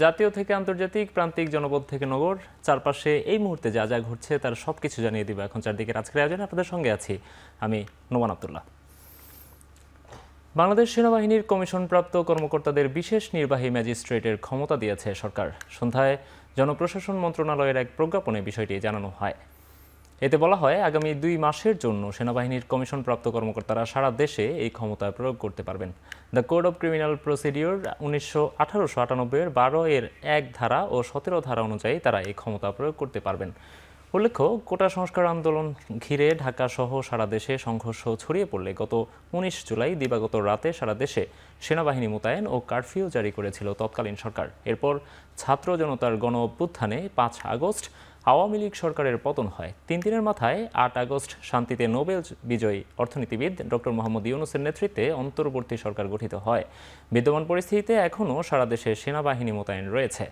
জাতীয় থেকে আন্তর্জাতিক প্রান্তিক জনপদ থেকে নগর চারপাশে এই মুহূর্তে যা যা ঘটছে তার সব কিছু জানিয়ে দিব এখন চারদিকের আজকের আয়োজনে আপনাদের সঙ্গে আছি আমি নোমান আবদুল্লাহ বাংলাদেশ সেনাবাহিনীর কমিশনপ্রাপ্ত কর্মকর্তাদের বিশেষ নির্বাহী ম্যাজিস্ট্রেটের ক্ষমতা দিয়েছে সরকার সন্ধ্যায় জনপ্রশাসন মন্ত্রণালয়ের এক প্রজ্ঞাপনে বিষয়টি জানানো হয় এতে বলা হয় আগামী দুই মাসের জন্য সেনাবাহিনীর কমিশন প্রাপ্ত কর্মকর্তারা সারা দেশে এই ক্ষমতা প্রয়োগ করতে পারবেন the code of criminal procedure উনিশশো আঠারোশো এর বারো এর এক ধারা ও সতেরো ধারা অনুযায়ী তারা এই ক্ষমতা প্রয়োগ করতে পারবেন উল্লেখ্য কোটা সংস্কার আন্দোলন ঘিরে ঢাকাসহ সারা দেশে সংঘর্ষ ছড়িয়ে পড়লে গত উনিশ জুলাই দিবাগত রাতে সারা দেশে সেনাবাহিনী মোতায়েন ও কারফিউ জারি করেছিল তৎকালীন সরকার এরপর ছাত্র জনতার গণ অভ্যুত্থানে পাঁচ আগস্ট আওয়ামী লীগ সরকারের পতন হয় তিন দিনের মাথায় আট আগস্ট শান্তিতে নোবেল বিজয়ী অর্থনীতিবিদ ডক্টর মোহাম্মদ ইউনুসের নেতৃত্বে অন্তর্বর্তী সরকার গঠিত হয় বিদ্যমান পরিস্থিতিতে এখনও সারা দেশে সেনাবাহিনী মোতায়েন রয়েছে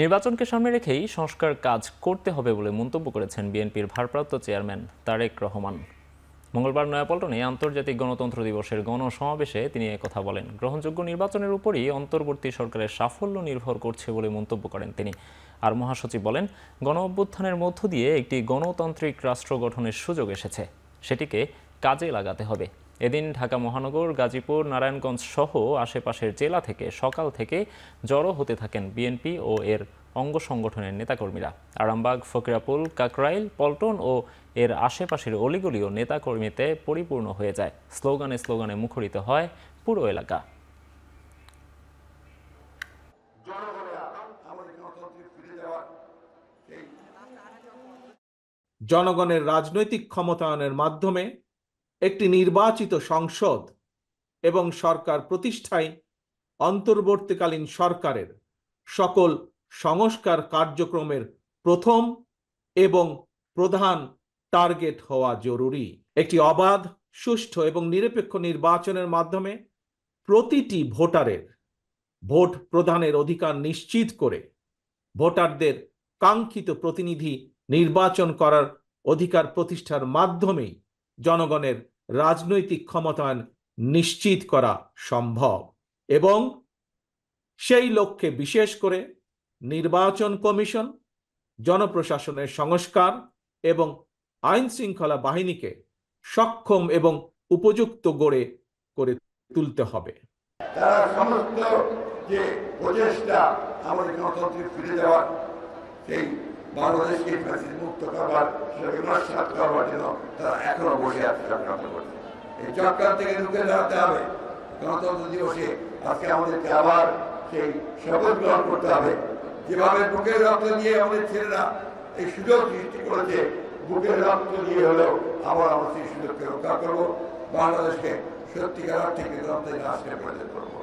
নির্বাচনকে সামনে রেখেই সংস্কার কাজ করতে হবে বলে মন্তব্য করেছেন বিএনপির ভারপ্রাপ্ত চেয়ারম্যান তারেক রহমান মঙ্গলবার নয়াপল্টনে আন্তর্জাতিক গণতন্ত্র দিবসের গণসমাবেশে তিনি কথা বলেন গ্রহণযোগ্য নির্বাচনের উপরই অন্তর্বর্তী সরকারের সাফল্য নির্ভর করছে বলে মন্তব্য করেন তিনি আর মহাসচিব বলেন গণ অভ্যুত্থানের মধ্য দিয়ে একটি গণতান্ত্রিক রাষ্ট্র গঠনের সুযোগ এসেছে সেটিকে কাজে লাগাতে হবে এদিন ঢাকা মহানগর গাজীপুর নারায়ণগঞ্জ সহ আশেপাশের জেলা থেকে সকাল থেকে জড়ো হতে থাকেন বিএনপি ও এর অঙ্গ সংগঠনের নেতাকর্মীরা আরামবাগ ফকিরাপুল কাকরাইল পল্টন ও এর আশেপাশের অলিগলিও নেতাকর্মীতে পরিপূর্ণ হয়ে যায় স্লোগানে স্লোগানে মুখরিত হয় পুরো এলাকা জনগণের রাজনৈতিক ক্ষমতায়নের মাধ্যমে একটি নির্বাচিত সংসদ এবং সরকার প্রতিষ্ঠায় অন্তর্বর্তীকালীন সরকারের সকল সংস্কার কার্যক্রমের প্রথম এবং প্রধান টার্গেট হওয়া জরুরি একটি অবাধ সুষ্ঠু এবং নিরপেক্ষ নির্বাচনের মাধ্যমে প্রতিটি ভোটারের ভোট প্রদানের অধিকার নিশ্চিত করে ভোটারদের কাঙ্ক্ষিত প্রতিনিধি নির্বাচন করার অধিকার প্রতিষ্ঠার মাধ্যমেই জনগণের রাজনৈতিক ক্ষমতায়ন নিশ্চিত করা সম্ভব এবং সেই লক্ষ্যে বিশেষ করে নির্বাচন কমিশন জনপ্রশাসনের সংস্কার এবং আইন শৃঙ্খলা বাহিনীকে সক্ষম এবং উপযুক্ত গড়ে করে তুলতে হবে তারা সমস্ত যে প্রচেষ্টা আমাদের গণতন্ত্রে ফিরে যাওয়ার সেই বাংলাদেশকে ফ্যাসিস মুক্ত করবার সেটাকে নস্বাত করবার জন্য তারা এখনো বসে আছে চক্রান্ত এই চক্রান্ত থেকে রুখে দাঁড়াতে হবে গণতন্ত্র দিবসে আজকে আমাদেরকে আবার সেই শপথ গ্রহণ করতে হবে যেভাবে বুকের রক্ত নিয়ে আমাদের ছেলেরা এই সুযোগ সৃষ্টি করেছে বুকের রক্ত নিয়ে হলেও আবার আমরা সেই সুযোগকে রক্ষা করবো বাংলাদেশকে সত্যিকার আর্থিক গণতান্ত্রিক রাষ্ট্রে পরিণত করবো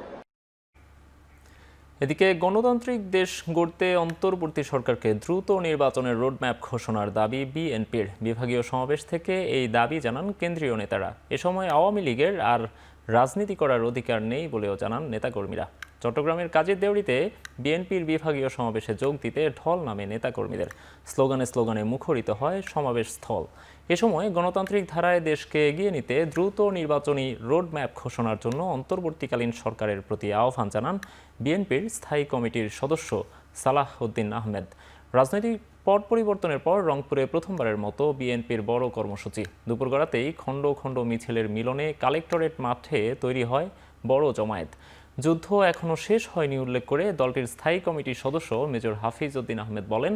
এদিকে গণতান্ত্রিক দেশ গড়তে অন্তর্বর্তী সরকারকে দ্রুত নির্বাচনের রোডম্যাপ ঘোষণার দাবি বিএনপির বিভাগীয় সমাবেশ থেকে এই দাবি জানান কেন্দ্রীয় নেতারা এ সময় আওয়ামী লীগের আর রাজনীতি করার অধিকার নেই বলেও জানান নেতাকর্মীরা চট্টগ্রামের কাজের দেউড়িতে বিএনপির বিভাগীয় সমাবেশে যোগ দিতে ঢল নামে নেতাকর্মীদের স্লোগানে স্লোগানে মুখরিত হয় সমাবেশ স্থল এ সময় গণতান্ত্রিক ধারায় দেশকে এগিয়ে নিতে দ্রুত নির্বাচনী রোডম্যাপ ঘোষণার জন্য অন্তর্বর্তীকালীন সরকারের প্রতি আহ্বান জানান বিএনপির স্থায়ী কমিটির সদস্য সালাহ উদ্দিন আহমেদ রাজনৈতিক পট পরিবর্তনের পর রংপুরে প্রথমবারের মতো বিএনপির বড় কর্মসূচি দুপুর গড়াতেই খণ্ড খণ্ড মিছিলের মিলনে কালেক্টরেট মাঠে তৈরি হয় বড় জমায়েত যুদ্ধ এখনও শেষ হয়নি উল্লেখ করে দলটির স্থায়ী কমিটির সদস্য মেজর হাফিজ উদ্দিন আহমেদ বলেন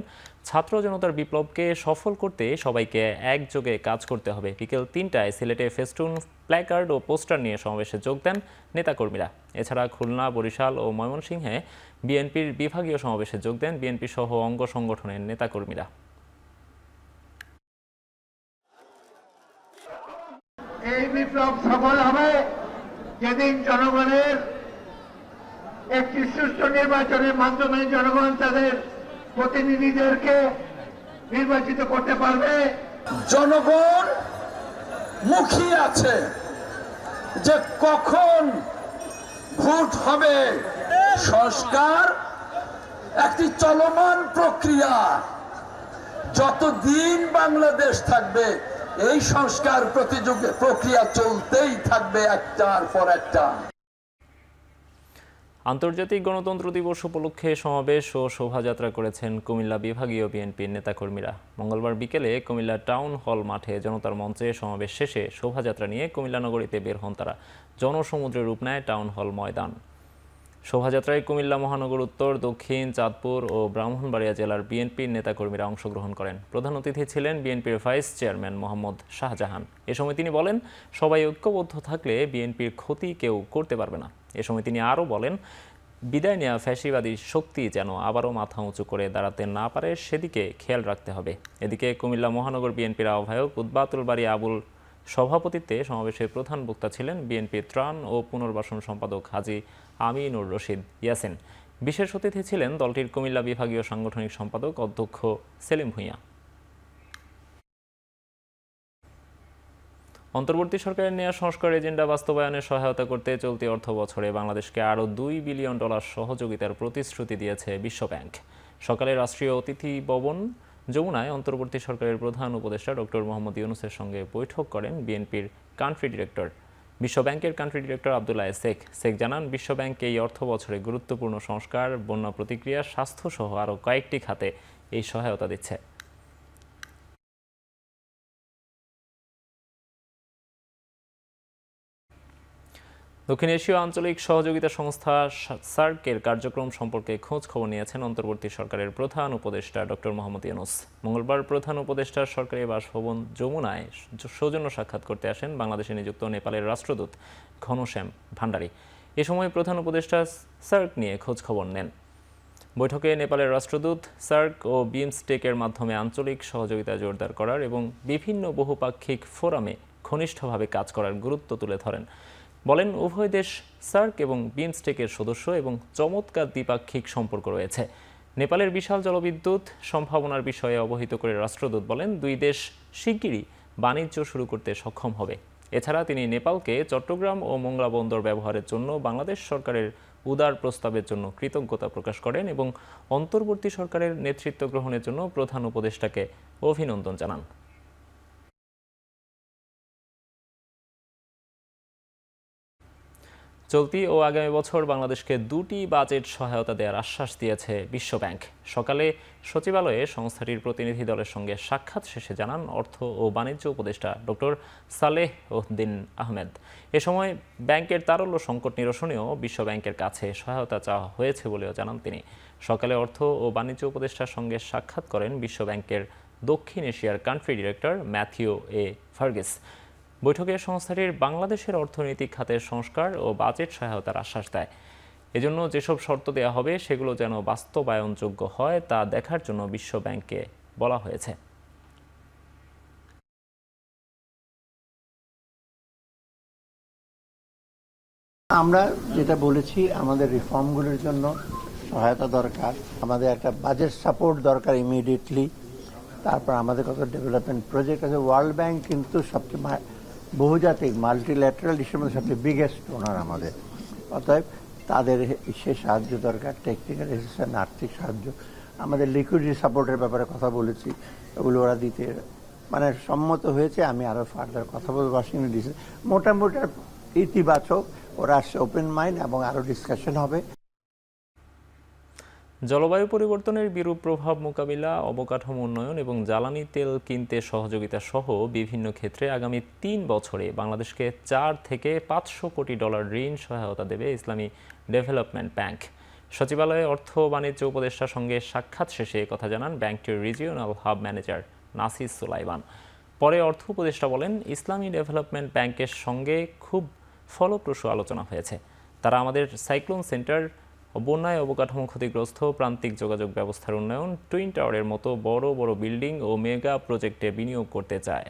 ছাত্র জনতার বিপ্লবকে সফল করতে সবাইকে একযোগে কাজ করতে হবে বিকেল তিনটায় সিলেটে ফেস্টুন প্ল্যাকার্ড ও পোস্টার নিয়ে সমাবেশে যোগ দেন নেতাকর্মীরা এছাড়া খুলনা বরিশাল ও ময়মনসিংহে বিএনপির বিভাগীয় সমাবেশে যোগ দেন বিএনপি সহ অঙ্গ সংগঠনের নেতাকর্মীরা এই বিপ্লব সফল হবে যেদিন জনগণের একটি সুষ্ঠু নির্বাচনের মাধ্যমে জনগণ তাদের প্রতিনিধিদেরকে নির্বাচিত করতে পারবে জনগণ মুখী আছে যে কখন ভোট হবে সংস্কার একটি চলমান প্রক্রিয়া যতদিন বাংলাদেশ থাকবে এই সংস্কার প্রতিযোগী প্রক্রিয়া চলতেই থাকবে একটার পর একটা আন্তর্জাতিক গণতন্ত্র দিবস উপলক্ষে সমাবেশ ও শোভাযাত্রা করেছেন কুমিল্লা বিভাগীয় বিএনপির নেতাকর্মীরা মঙ্গলবার বিকেলে কুমিল্লা টাউন হল মাঠে জনতার মঞ্চে সমাবেশ শেষে শোভাযাত্রা নিয়ে কুমিল্লা নগরীতে বের হন তারা জনসমুদ্রের রূপ নেয় টাউন হল ময়দান শোভাযাত্রায় কুমিল্লা মহানগর উত্তর দক্ষিণ চাঁদপুর ও ব্রাহ্মণবাড়িয়া জেলার বিএনপির নেতাকর্মীরা অংশগ্রহণ করেন প্রধান অতিথি ছিলেন বিএনপির ভাইস চেয়ারম্যান মোহাম্মদ শাহজাহান এ সময় তিনি বলেন সবাই ঐক্যবদ্ধ থাকলে বিএনপির ক্ষতি কেউ করতে পারবে না এ সময় তিনি আরও বলেন বিদায় নেওয়া ফ্যাসিবাদী শক্তি যেন আবারও মাথা উঁচু করে দাঁড়াতে না পারে সেদিকে খেয়াল রাখতে হবে এদিকে কুমিল্লা মহানগর বিএনপির আহ্বায়ক উদ্বাতুল বাড়ি আবুল সভাপতিত্বে সমাবেশের প্রধান বক্তা ছিলেন বিএনপি ত্রাণ ও পুনর্বাসন সম্পাদক হাজি আমিনুর রশিদ ইয়াসেন বিশেষ অতিথি ছিলেন দলটির কুমিল্লা বিভাগীয় সাংগঠনিক সম্পাদক অধ্যক্ষ সেলিম ভূঁইয়া অন্তর্বর্তী সরকারের নেওয়া সংস্কার এজেন্ডা বাস্তবায়নে সহায়তা করতে চলতি অর্থ বছরে বাংলাদেশকে আরও দুই বিলিয়ন ডলার সহযোগিতার প্রতিশ্রুতি দিয়েছে বিশ্বব্যাংক সকালে রাষ্ট্রীয় অতিথি ভবন যমুনায় অন্তর্বর্তী সরকারের প্রধান উপদেষ্টা ডক্টর মোহাম্মদ ইউনুসের সঙ্গে বৈঠক করেন বিএনপির কান্ট্রি ডিরেক্টর বিশ্বব্যাংকের country director Abdoulaye Seck Seck জানান বিশ্বব্যাংক এই অর্থ বছরে গুরুত্বপূর্ণ সংস্কার বন্যা প্রতিক্রিয়া স্বাস্থ্যসহ আরও কয়েকটি খাতে এই সহায়তা দিচ্ছে দক্ষিণ এশীয় আঞ্চলিক সহযোগিতা সংস্থা সার্কের কার্যক্রম সম্পর্কে খোঁজ খবর নিয়েছেন অন্তর্বর্তী সরকারের প্রধান উপদেষ্টা ডক্টর মোহাম্মদ ইয়ানুস মঙ্গলবার প্রধান উপদেষ্টা সরকারি বাসভবন যমুনায় সৌজন্য সাক্ষাৎ করতে আসেন বাংলাদেশে নিযুক্ত নেপালের রাষ্ট্রদূত ঘনশ্যাম ভান্ডারী এ সময় প্রধান উপদেষ্টা সার্ক নিয়ে খোঁজ খবর নেন বৈঠকে নেপালের রাষ্ট্রদূত সার্ক ও বিমস্টেকের মাধ্যমে আঞ্চলিক সহযোগিতা জোরদার করার এবং বিভিন্ন বহুপাক্ষিক ফোরামে ঘনিষ্ঠভাবে কাজ করার গুরুত্ব তুলে ধরেন বলেন উভয় দেশ সার্ক এবং বিমস্টেকের সদস্য এবং চমৎকার দ্বিপাক্ষিক সম্পর্ক রয়েছে নেপালের বিশাল জলবিদ্যুৎ সম্ভাবনার বিষয়ে অবহিত করে রাষ্ট্রদূত বলেন দুই দেশ শিগগিরই বাণিজ্য শুরু করতে সক্ষম হবে এছাড়া তিনি নেপালকে চট্টগ্রাম ও মোংলা বন্দর ব্যবহারের জন্য বাংলাদেশ সরকারের উদার প্রস্তাবের জন্য কৃতজ্ঞতা প্রকাশ করেন এবং অন্তর্বর্তী সরকারের নেতৃত্ব গ্রহণের জন্য প্রধান উপদেষ্টাকে অভিনন্দন জানান চলতি ও আগামী বছর বাংলাদেশকে দুটি বাজেট সহায়তা দেওয়ার আশ্বাস দিয়েছে বিশ্বব্যাংক সকালে সচিবালয়ে সংস্থাটির প্রতিনিধি দলের সঙ্গে সাক্ষাৎ শেষে জানান অর্থ ও বাণিজ্য উপদেষ্টা ডক্টর সালেহ উদ্দিন আহমেদ এ সময় ব্যাংকের তারল্য সংকট নিরসনেও বিশ্বব্যাংকের কাছে সহায়তা চাওয়া হয়েছে বলেও জানান তিনি সকালে অর্থ ও বাণিজ্য উপদেষ্টার সঙ্গে সাক্ষাৎ করেন বিশ্বব্যাংকের দক্ষিণ এশিয়ার country director Mathew A Farges বৈঠকে সংস্থাটির বাংলাদেশের অর্থনৈতিক খাতের সংস্কার ও বাজেট সহায়তার আশ্বাস দেয় এজন্য যেসব শর্ত দেওয়া হবে সেগুলো যেন বাস্তবায়নযোগ্য হয় তা দেখার জন্য বিশ্বব্যাংককে বলা হয়েছে আমরা যেটা বলেছি আমাদের রিফর্মগুলোর জন্য সহায়তা দরকার আমাদের একটা বাজেট সাপোর্ট দরকার ইমিডিয়েটলি তারপর আমাদের কত ডেভেলপমেন্ট প্রজেক্ট আছে ওয়ার্ল্ড ব্যাংক কিন্তু সবচেয়ে বহুজাতিক মাল্টিল্যাটারাল ডিস্ট্রিবিউশন সবচেয়ে বিগেস্ট ওনার আমাদের অতএব তাদের সে সাহায্য দরকার টেকনিক্যাল এসিস্ট্যান্ট আর্থিক সাহায্য আমাদের লিকুইডিটি সাপোর্টের ব্যাপারে কথা বলেছি ওগুলো ওরা দিতে মানে সম্মত হয়েছে আমি আরও ফার্দার কথা বলবো ওয়াশিংটন ডিসি মোটামুটি ইতিবাচক ওরা আসছে ওপেন মাইন্ড এবং আরও ডিসকাশন হবে জলবায়ু পরিবর্তনের বিরূপ প্রভাব মোকাবিলা অবকাঠামো উন্নয়ন এবং জ্বালানি তেল কিনতে সহযোগিতা সহ বিভিন্ন ক্ষেত্রে আগামী তিন বছরে বাংলাদেশকে চার থেকে পাঁচশো কোটি ডলার ঋণ সহায়তা দেবে ইসলামী ডেভেলপমেন্ট ব্যাংক সচিবালয়ে অর্থ বাণিজ্য উপদেষ্টার সঙ্গে সাক্ষাৎ শেষে কথা জানান ব্যাংকটির রিজিওনাল হাব ম্যানেজার নাসিস সুলাইবান পরে অর্থ উপদেষ্টা বলেন ইসলামী ডেভেলপমেন্ট ব্যাংকের সঙ্গে খুব ফলপ্রসূ আলোচনা হয়েছে তারা আমাদের সাইক্লোন সেন্টার বন্যায় অবকাঠামো ক্ষতিগ্রস্ত প্রান্তিক যোগাযোগ ব্যবস্থার উন্নয়ন টুইন টাওয়ারের মতো বড় বড় বিল্ডিং ও মেগা প্রজেক্টে বিনিয়োগ করতে চায়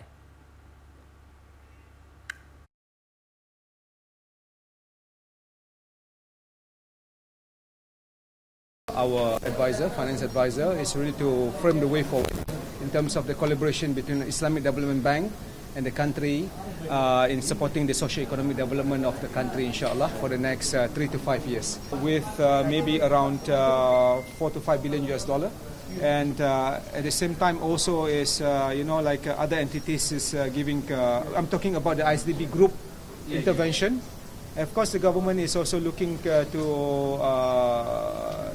our advisor, finance advisor, is really to frame the way forward in terms of the collaboration between Islamic Development Bank and the country uh, in supporting the socio-economic development of the country, inshallah, for the next uh, three to five years, with uh, maybe around uh, four to five billion US dollar. And uh, at the same time, also is uh, you know like other entities is giving. I'm talking about the ISDB group intervention. Of course, the government is also looking to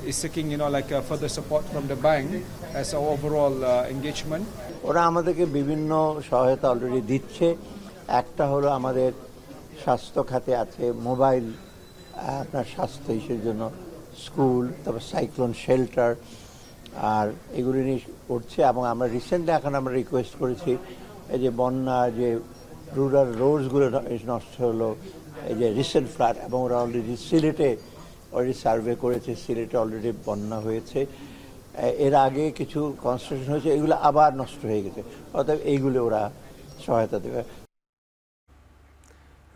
is seeking, you know, like uh, further support from the bank as our overall uh, engagement. ওরা আমাদেরকে বিভিন্ন সহায়তা already দিচ্ছে একটা হলো আমাদের স্বাস্থ্য খাতে আছে মোবাইল আপনার স্বাস্থ্য ইস্যুর জন্য স্কুল তারপর সাইক্লোন শেল্টার আর এগুলি নিয়ে করছে এবং আমরা রিসেন্টলি এখন আমরা রিকোয়েস্ট করেছি এই যে বন্যা যে রুরাল রোডসগুলো নষ্ট হলো এই যে রিসেন্ট ফ্লাড এবং ওরা অলরেডি সিলেটে অলরেডি সার্ভে করেছে সিলেটে অলরেডি বন্যা হয়েছে এর আগে কিছু কনস্ট্রাকশন হয়েছে এগুলো আবার নষ্ট হয়ে গেছে অর্থাৎ এইগুলো ওরা সহায়তা দেবে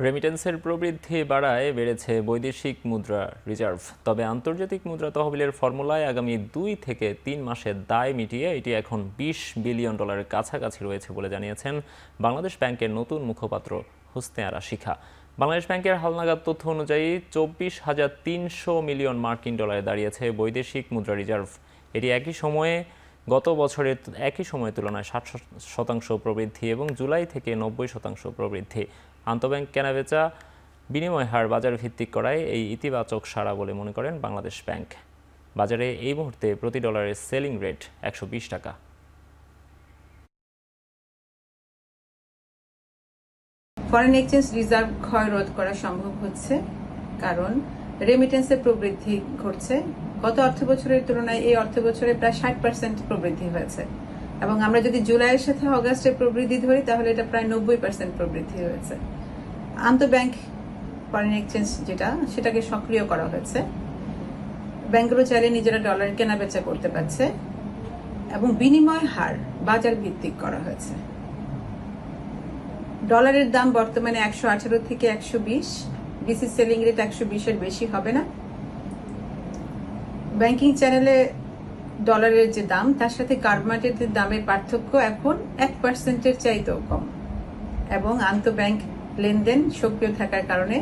রেমিটেন্সের প্রবৃদ্ধি বাড়ায় বেড়েছে বৈদেশিক মুদ্রা রিজার্ভ তবে আন্তর্জাতিক মুদ্রা তহবিলের ফর্মুলায় আগামী দুই থেকে তিন মাসে দায় মিটিয়ে এটি এখন ২০ বিলিয়ন ডলারের কাছাকাছি রয়েছে বলে জানিয়েছেন বাংলাদেশ ব্যাংকের নতুন মুখপাত্র হোস্তেয়ারা শিখা বাংলাদেশ ব্যাংকের হালনাগাদ তথ্য অনুযায়ী চব্বিশ হাজার তিনশো মিলিয়ন মার্কিন ডলারে দাঁড়িয়েছে বৈদেশিক মুদ্রা রিজার্ভ এটি একই সময়ে গত বছরের একই সময়ের তুলনায় ষাট শতাংশ প্রবৃদ্ধি এবং জুলাই থেকে নব্বই শতাংশ প্রবৃদ্ধি আন্তঃব্যাংক কেনাবেচা বিনিময় হার বাজার ভিত্তিক করায় এই ইতিবাচক সাড়া বলে মনে করেন বাংলাদেশ ব্যাংক বাজারে এই মুহূর্তে প্রতি ডলারের সেলিং রেট একশো টাকা ফরেন এক্সচেঞ্জ রিজার্ভ ক্ষয় রোধ করা সম্ভব হচ্ছে কারণ রেমিটেন্সের প্রবৃদ্ধি ঘটছে গত অর্থ বছরের তুলনায় এই অর্থ বছরে প্রায় ষাট পার্সেন্ট প্রবৃদ্ধি হয়েছে এবং আমরা যদি জুলাইয়ের সাথে অগাস্টে প্রবৃদ্ধি ধরি তাহলে এটা প্রায় নব্বই পার্সেন্ট প্রবৃদ্ধি হয়েছে আন্তঃব্যাংক ফরেন এক্সচেঞ্জ যেটা সেটাকে সক্রিয় করা হয়েছে ব্যাংকগুলো চাইলে নিজেরা ডলার কেনা বেচা করতে পারছে এবং বিনিময় হার বাজার ভিত্তিক করা হয়েছে ডলারের দাম বর্তমানে একশো আঠারো থেকে একশো বিশ বিসি সেলিং রেট একশো বিশের বেশি হবে না ব্যাংকিং চ্যানেলে ডলারের যে দাম তার সাথে কার্বমার্টের দামের পার্থক্য এখন এক পার্সেন্টের চাইতেও কম এবং আন্তঃব্যাংক লেনদেন সক্রিয় থাকার কারণে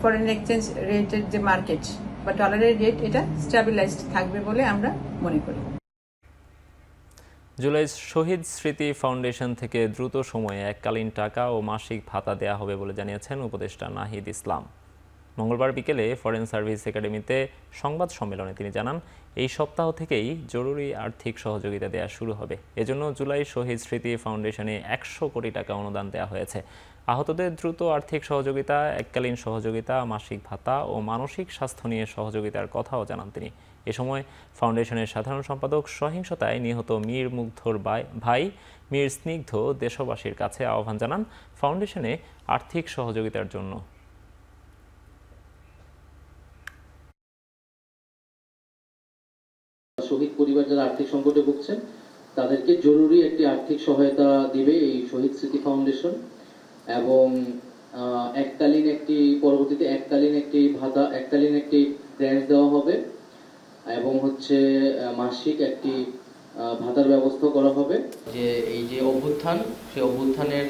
ফরেন এক্সচেঞ্জ রেটের যে মার্কেট বা ডলারের রেট এটা স্ট্যাবিলাইজড থাকবে বলে আমরা মনে করি জুলাই শহীদ স্মৃতি ফাউন্ডেশন থেকে দ্রুত সময়ে এককালীন টাকা ও মাসিক ভাতা দেয়া হবে বলে জানিয়েছেন উপদেষ্টা নাহিদ ইসলাম মঙ্গলবার বিকেলে ফরেন সার্ভিস একাডেমিতে সংবাদ সম্মেলনে তিনি জানান এই সপ্তাহ থেকেই জরুরি আর্থিক সহযোগিতা দেয়া শুরু হবে এজন্য জুলাই শহীদ স্মৃতি ফাউন্ডেশনে একশো কোটি টাকা অনুদান দেওয়া হয়েছে আহতদের দ্রুত আর্থিক সহযোগিতা এককালীন সহযোগিতা মাসিক ভাতা ও মানসিক স্বাস্থ্য নিয়ে সহযোগিতার কথাও জানান তিনি এ সময় ফাউন্ডেশনের সাধারণ সম্পাদক সহিংসতায় নিহত মীর মুগ্ধর ভাই মীর স্নিগ্ধ দেশবাসীর কাছে আহ্বান জানান ফাউন্ডেশনে আর্থিক সহযোগিতার জন্য শহীদ পরিবার যারা আর্থিক সংকটে ভুগছেন তাদেরকে জরুরি একটি আর্থিক সহায়তা দিবে এই শহীদ স্মৃতি ফাউন্ডেশন এবং এককালীন একটি পরবর্তীতে এককালীন একটি ভাতা এককালীন একটি গ্র্যান্ট দেওয়া হবে এবং হচ্ছে মাসিক একটি ভাতার ব্যবস্থা করা হবে যে এই যে অভ্যুত্থান সেই অভ্যুত্থানের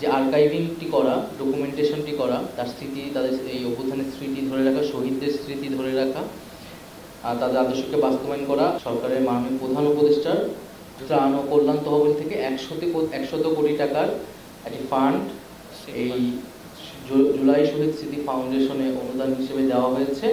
যে আর্কাইভিংটি করা ডকুমেন্টেশনটি করা তার স্মৃতি তাদের এই অভ্যুত্থানের স্মৃতি ধরে রাখা শহীদদের স্মৃতি ধরে রাখা আর তাদের আদর্শকে বাস্তবায়ন করা সরকারের মাননীয় প্রধান উপদেষ্টার ত্রাণ ও কল্যাণ তহবিল থেকে একশোতে একশত কোটি টাকার একটি ফান্ড এই জুলাই শহীদ স্মৃতি ফাউন্ডেশনে অনুদান হিসেবে দেওয়া হয়েছে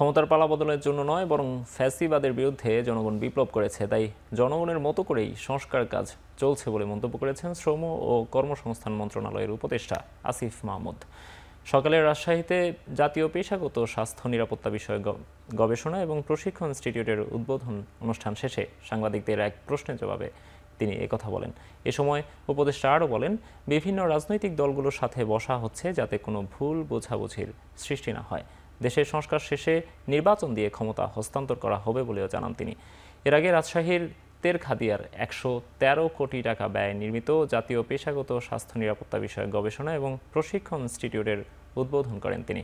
ক্ষমতার পালা বদলের জন্য নয় বরং ফ্যাসিবাদের বিরুদ্ধে জনগণ বিপ্লব করেছে তাই জনগণের মতো করেই সংস্কার কাজ চলছে বলে মন্তব্য করেছেন শ্রম ও কর্মসংস্থান মন্ত্রণালয়ের উপদেষ্টা আসিফ মাহমুদ সকালে রাজশাহীতে জাতীয় পেশাগত স্বাস্থ্য নিরাপত্তা বিষয়ে গবেষণা এবং প্রশিক্ষণ ইনস্টিটিউটের উদ্বোধন অনুষ্ঠান শেষে সাংবাদিকদের এক প্রশ্নের জবাবে তিনি কথা বলেন এ সময় উপদেষ্টা আরও বলেন বিভিন্ন রাজনৈতিক দলগুলোর সাথে বসা হচ্ছে যাতে কোনো ভুল বোঝাবুঝির সৃষ্টি না হয় দেশের সংস্কার শেষে নির্বাচন দিয়ে ক্ষমতা হস্তান্তর করা হবে বলেও জানান তিনি এর আগে রাজশাহীর তেরখাদিয়ার একশো তেরো কোটি টাকা ব্যয় নির্মিত জাতীয় পেশাগত স্বাস্থ্য নিরাপত্তা বিষয়ক গবেষণা এবং প্রশিক্ষণ ইনস্টিটিউটের উদ্বোধন করেন তিনি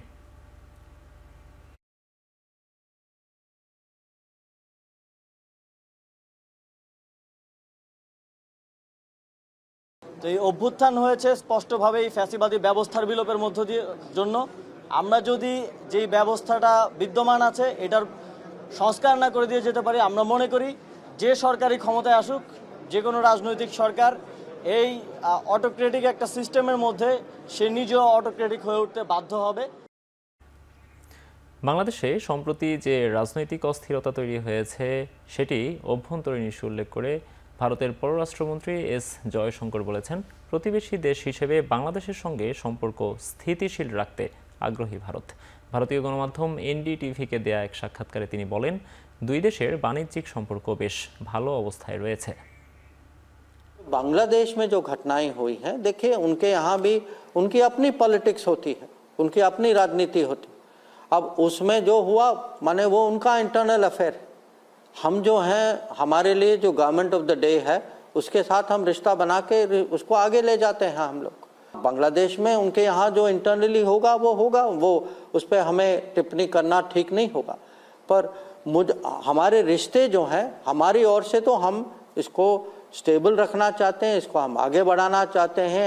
এই অভ্যুত্থান হয়েছে স্পষ্টভাবেই ফ্যাসিবাদী ব্যবস্থার বিলোপের মধ্য দিয়ে জন্য আমরা যদি যেই ব্যবস্থাটা বিদ্যমান আছে এটার সংস্কার না করে দিয়ে যেতে পারি আমরা মনে করি যে সরকারি ক্ষমতায় আসুক যে কোনো রাজনৈতিক সরকার এই অটোক্রেটিক একটা সিস্টেমের মধ্যে সে নিজেও অটোক্রেটিক হয়ে উঠতে বাধ্য হবে বাংলাদেশে সম্প্রতি যে রাজনৈতিক অস্থিরতা তৈরি হয়েছে সেটি অভ্যন্তরীণ ইস্যু উল্লেখ করে ভারতের পররাষ্ট্রমন্ত্রী এস জয়শঙ্কর বলেছেন প্রতিবেশী দেশ হিসেবে বাংলাদেশের সঙ্গে সম্পর্ক স্থিতিশীল রাখতে আগ্রহী ভারত ভারতীয় গণমাধ্যম এনডিটিভিকে দেয়া এক সাক্ষাৎকারে তিনি বলেন দুই দেশের বাণিজ্যিক সম্পর্ক বেশ ভালো অবস্থায় রয়েছে बांग्लादेश में जो घटनाएं हुई हैं देखिए उनके यहाँ भी उनकी अपनी पॉलिटिक्स होती है उनकी अपनी राजनीति होती अब उसमें जो हुआ माने वो उनका इंटरनल अफेयर हम जो हैं हमारे लिए जो गवर्नमेंट ऑफ द डे है उसके साथ हम रिश्ता बना के उसको आगे ले जाते हैं हम लोग बांग्लादेश में उनके यहाँ जो इंटरनली होगा वो होगा वो उस पर हमें टिप्पणी करना ठीक नहीं होगा पर मुझ हमारे रिश्ते जो हैं हमारी ओर से तो हम इसको स्टेबल रखना चाहते हैं इसको हम आगे बढ़ाना चाहते हैं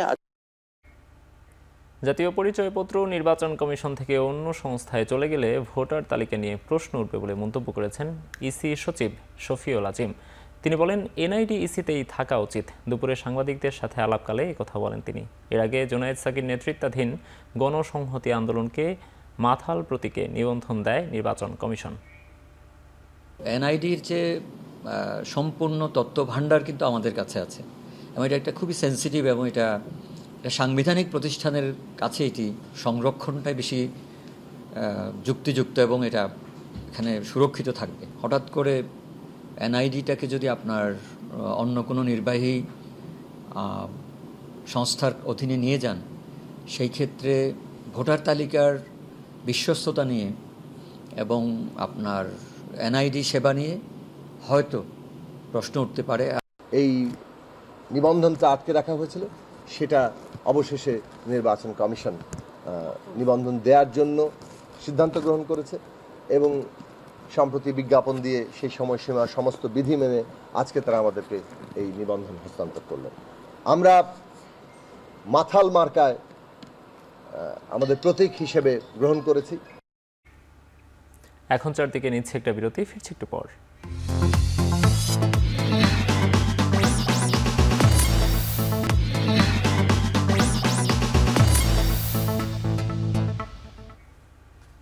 जतियों परिचय पत्र निर्वाचन থেকে थे अन्य চলে चले ভোটার तालिका प्रश्न প্রশ্ন উঠবে कर মন্তব্য করেছেন ইসি সচিব তিনি বলেন এনআইডিইসিতেই থাকা উচিত দুপুরে সাংবাদিকদের সাথে আলাপকালে কথা বলেন তিনি এর আগে জোনায়েদ সাকির নেতৃত্বাধীন গণসংহতি আন্দোলনকে মাথাল প্রতীকে নিবন্ধন দেয় নির্বাচন কমিশন এনআইডির যে সম্পূর্ণ তত্ত্ব ভাণ্ডার কিন্তু আমাদের কাছে আছে এবং এটা একটা খুবই সেন্সিটিভ এবং এটা সাংবিধানিক প্রতিষ্ঠানের কাছে এটি সংরক্ষণটাই বেশি যুক্তিযুক্ত এবং এটা এখানে সুরক্ষিত থাকবে হঠাৎ করে এনআইডিটাকে যদি আপনার অন্য কোনো নির্বাহী সংস্থার অধীনে নিয়ে যান সেই ক্ষেত্রে ভোটার তালিকার বিশ্বস্ততা নিয়ে এবং আপনার এনআইডি সেবা নিয়ে হয়তো প্রশ্ন উঠতে পারে এই নিবন্ধনটা আটকে রাখা হয়েছিল সেটা অবশেষে নির্বাচন কমিশন নিবন্ধন দেওয়ার জন্য সিদ্ধান্ত গ্রহণ করেছে এবং সম্প্রতি বিজ্ঞাপন দিয়ে সেই সময়সীমা সমস্ত বিধি মেনে আজকে তারা আমাদেরকে এই নিবন্ধন হস্তান্তর করলেন আমরা মাথাল মার্কায় আমাদের প্রতীক হিসেবে গ্রহণ করেছি এখন চারদিকে নিচ্ছে একটা বিরতি ফিরছি একটু পর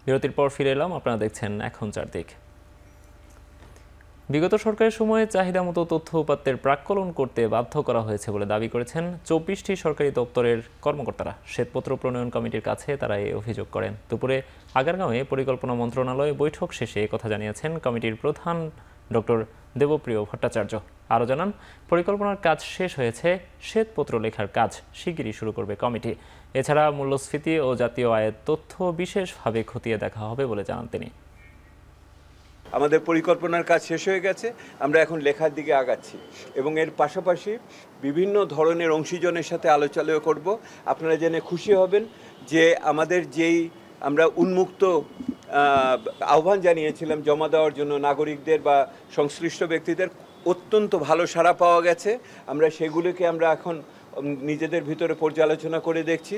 বিরতির পর ফিরে এলাম আপনারা দেখছেন এখন চারদিক বিগত সরকারের সময়ে চাহিদা মতো তথ্য উপাত্তের প্রাককলন করতে বাধ্য করা হয়েছে বলে দাবি করেছেন চব্বিশটি সরকারি দপ্তরের কর্মকর্তারা শ্বেতপত্র প্রণয়ন কমিটির কাছে তারা এই অভিযোগ করেন দুপুরে আগারগাঁওয়ে পরিকল্পনা মন্ত্রণালয়ে বৈঠক শেষে কথা জানিয়েছেন কমিটির প্রধান ডক্টর দেবপ্রিয় ভট্টাচার্য আরও জানান পরিকল্পনার কাজ শেষ হয়েছে শ্বেতপত্র লেখার কাজ শিগগিরই শুরু করবে কমিটি এছাড়া মূল্যস্ফীতি ও জাতীয় আয়ের তথ্য বিশেষভাবে খতিয়ে দেখা হবে বলে জানান তিনি আমাদের পরিকল্পনার কাজ শেষ হয়ে গেছে আমরা এখন লেখার দিকে আগাচ্ছি এবং এর পাশাপাশি বিভিন্ন ধরনের অংশীজনের সাথে আলোচনা করব আপনারা জেনে খুশি হবেন যে আমাদের যেই আমরা উন্মুক্ত আহ্বান জানিয়েছিলাম জমা দেওয়ার জন্য নাগরিকদের বা সংশ্লিষ্ট ব্যক্তিদের অত্যন্ত ভালো সাড়া পাওয়া গেছে আমরা সেগুলোকে আমরা এখন নিজেদের ভিতরে পর্যালোচনা করে দেখছি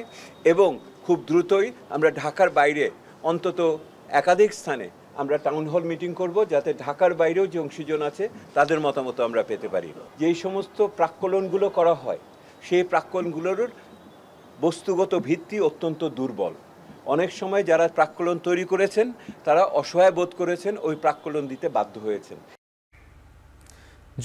এবং খুব দ্রুতই আমরা ঢাকার বাইরে অন্তত একাধিক স্থানে আমরা টাউন হল মিটিং করব যাতে ঢাকার বাইরেও যে অংশীজন আছে তাদের মতামত আমরা পেতে পারি যেই সমস্ত প্রাক্কলনগুলো করা হয় সেই প্রাক্কলনগুলোর বস্তুগত ভিত্তি অত্যন্ত দুর্বল অনেক সময় যারা প্রাক্কলন তৈরি করেছেন তারা অসহায় বোধ করেছেন ওই প্রাক্কলন দিতে বাধ্য হয়েছেন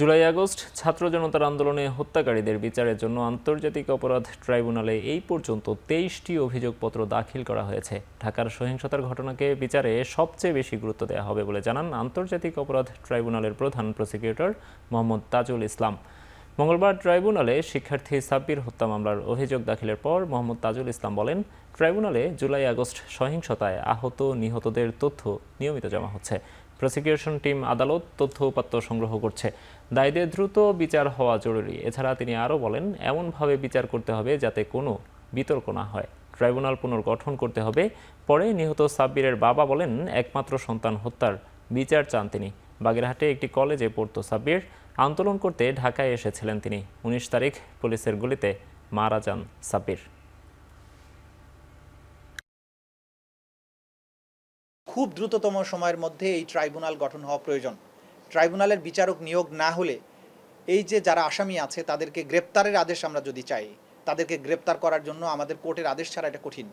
জুলাই আগস্ট ছাত্র জনতার আন্দোলনে হত্যাকারীদের বিচারের জন্য আন্তর্জাতিক অপরাধ ট্রাইব্যুনালে এই পর্যন্ত তেইশটি অভিযোগপত্র দাখিল করা হয়েছে ঢাকার সহিংসতার ঘটনাকে বিচারে সবচেয়ে বেশি গুরুত্ব দেওয়া হবে বলে জানান আন্তর্জাতিক অপরাধ ট্রাইব্যুনালের প্রধান প্রসিকিউটর মোহাম্মদ তাজুল ইসলাম মঙ্গলবার ট্রাইব্যুনালে শিক্ষার্থী সাব্বির হত্যা মামলার অভিযোগ দাখিলের পর মোহাম্মদ তাজুল ইসলাম বলেন ট্রাইব্যুনালে জুলাই আগস্ট সহিংসতায় আহত নিহতদের তথ্য নিয়মিত জমা হচ্ছে প্রসিকিউশন টিম আদালত তথ্য উপাত্ত সংগ্রহ করছে দায়ীদের দ্রুত বিচার হওয়া জরুরি এছাড়া তিনি আরও বলেন এমনভাবে বিচার করতে হবে যাতে কোনো বিতর্ক না হয় ট্রাইব্যুনাল পুনর্গঠন করতে হবে পরে নিহত সাব্বিরের বাবা বলেন একমাত্র সন্তান হত্যার বিচার চান তিনি বাগেরহাটে একটি কলেজে পড়ত সাব্বির আন্দোলন করতে ঢাকায় এসেছিলেন তিনি উনিশ তারিখ পুলিশের গুলিতে মারা যান সাব্বির খুব দ্রুততম সময়ের মধ্যে এই ট্রাইব্যুনাল গঠন হওয়া প্রয়োজন ট্রাইব্যুনালের বিচারক নিয়োগ না হলে এই যে যারা আসামি আছে তাদেরকে গ্রেপ্তারের আদেশ আমরা যদি চাই তাদেরকে গ্রেপ্তার করার জন্য আমাদের কোর্টের আদেশ ছাড়া এটা কঠিন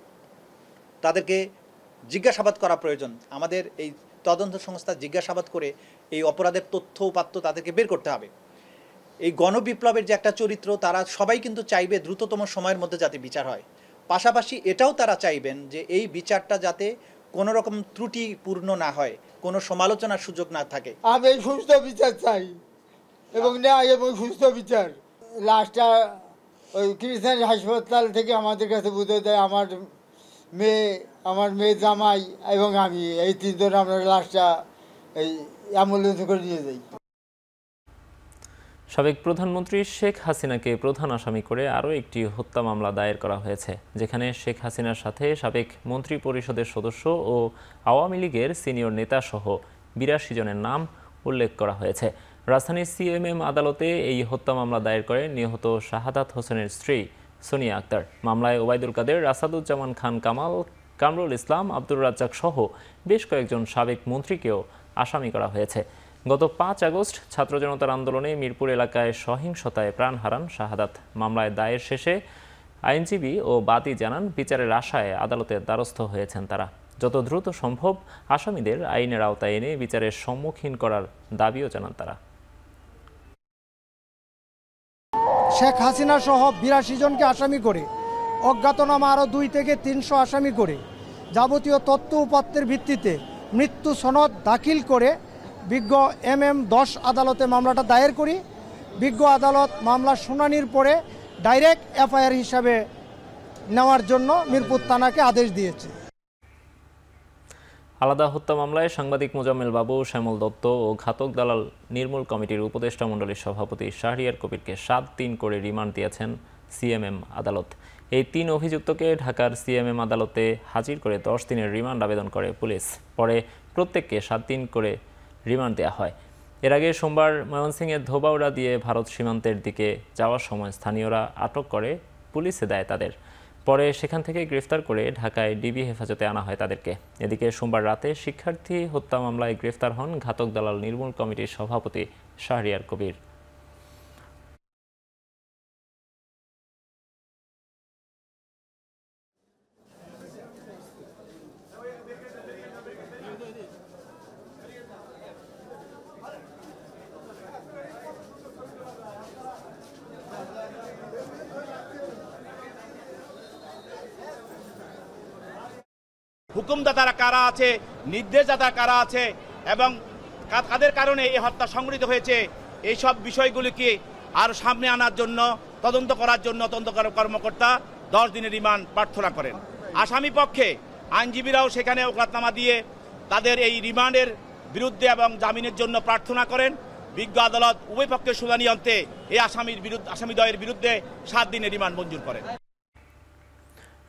তাদেরকে জিজ্ঞাসাবাদ করা প্রয়োজন আমাদের এই তদন্ত সংস্থা জিজ্ঞাসাবাদ করে এই অপরাধের তথ্য উপাত্য তাদেরকে বের করতে হবে এই গণবিপ্লবের যে একটা চরিত্র তারা সবাই কিন্তু চাইবে দ্রুততম সময়ের মধ্যে যাতে বিচার হয় পাশাপাশি এটাও তারা চাইবেন যে এই বিচারটা যাতে কোনো রকম ত্রুটিপূর্ণ না হয় কোনো সমালোচনার সুযোগ না থাকে আমি সুস্থ বিচার চাই এবং ন্যায় এবং সুস্থ বিচার লাস্টটা ওই কৃষ্ণের হাসপাতাল থেকে আমাদের কাছে বুঝে দেয় আমার মেয়ে আমার মেয়ে জামাই এবং আমি এই তিনজন আমরা লাস্টটা এই অ্যাম্বুলেন্সে করে নিয়ে যাই সাবেক প্রধানমন্ত্রী শেখ হাসিনাকে প্রধান আসামি করে আরও একটি হত্যা মামলা দায়ের করা হয়েছে যেখানে শেখ হাসিনার সাথে সাবেক মন্ত্রী পরিষদের সদস্য ও আওয়ামী লীগের সিনিয়র নেতাসহ বিরাশি জনের নাম উল্লেখ করা হয়েছে রাজধানীর সিএমএম আদালতে এই হত্যা মামলা দায়ের করে নিহত শাহাদাত হোসেনের স্ত্রী সোনিয়া আক্তার মামলায় ওবায়দুল কাদের রাসাদুজ্জামান খান কামাল কামরুল ইসলাম আব্দুর রাজ্জাক সহ বেশ কয়েকজন সাবেক মন্ত্রীকেও আসামি করা হয়েছে গত পাঁচ আগস্ট ছাত্র জনতার আন্দোলনে মিরপুর এলাকায় সহিংসতায় প্রাণ হারান শাহাদাত মামলায় দায়ের শেষে আইনজীবী ও বাদী জানান বিচারের আশায় আদালতের দ্বারস্থ হয়েছেন তারা যত দ্রুত সম্ভব আসামিদের আইনের আওতায় এনে বিচারের সম্মুখীন করার দাবিও জানান তারা শেখ হাসিনা সহ বিরাশি জনকে আসামি করে অজ্ঞাতনামা আরও দুই থেকে তিনশো আসামি করে যাবতীয় তথ্য উপাত্তের ভিত্তিতে মৃত্যু সনদ দাখিল করে বিজ্ঞ এম এম দশ আদালতে মামলাটা দায়ের করি বিজ্ঞ আদালত মামলা শুনানির পরে ডাইরেক্ট এফআইআর হিসাবে নেওয়ার জন্য মিরপুর থানাকে আদেশ দিয়েছে আলাদা হত্যা মামলায় সাংবাদিক মোজাম্মেল বাবু শ্যামল দত্ত ও ঘাতক দালাল নির্মূল কমিটির উপদেষ্টা মণ্ডলীর সভাপতি শাহরিয়ার কবিরকে সাত দিন করে রিমান্ড দিয়েছেন সিএমএম আদালত এই তিন অভিযুক্তকে ঢাকার সিএমএম আদালতে হাজির করে দশ দিনের রিমান্ড আবেদন করে পুলিশ পরে প্রত্যেককে সাত দিন করে রিমান্ড দেওয়া হয় এর আগে সোমবার ময়মনসিংয়ের ধোবাউড়া দিয়ে ভারত সীমান্তের দিকে যাওয়ার সময় স্থানীয়রা আটক করে পুলিশে দেয় তাদের পরে সেখান থেকে গ্রেফতার করে ঢাকায় ডিবি হেফাজতে আনা হয় তাদেরকে এদিকে সোমবার রাতে শিক্ষার্থী হত্যা মামলায় গ্রেফতার হন ঘাতক দালাল নির্মূল কমিটির সভাপতি শাহরিয়ার কবির হুকুমদাতারা কারা আছে নির্দেশদাতা কারা আছে এবং কাদের কারণে এই হত্যা সংঘটিত হয়েছে এইসব বিষয়গুলিকে আর সামনে আনার জন্য তদন্ত করার জন্য তদন্ত কর্মকর্তা দশ দিনের রিমান্ড প্রার্থনা করেন আসামি পক্ষে আইনজীবীরাও সেখানে ওকলাতনামা দিয়ে তাদের এই রিমান্ডের বিরুদ্ধে এবং জামিনের জন্য প্রার্থনা করেন বিজ্ঞ আদালত উভয় পক্ষের শুনানি অন্তে এই আসামির বিরুদ্ধে আসামিদ্বয়ের বিরুদ্ধে সাত দিনের রিমান্ড মঞ্জুর করেন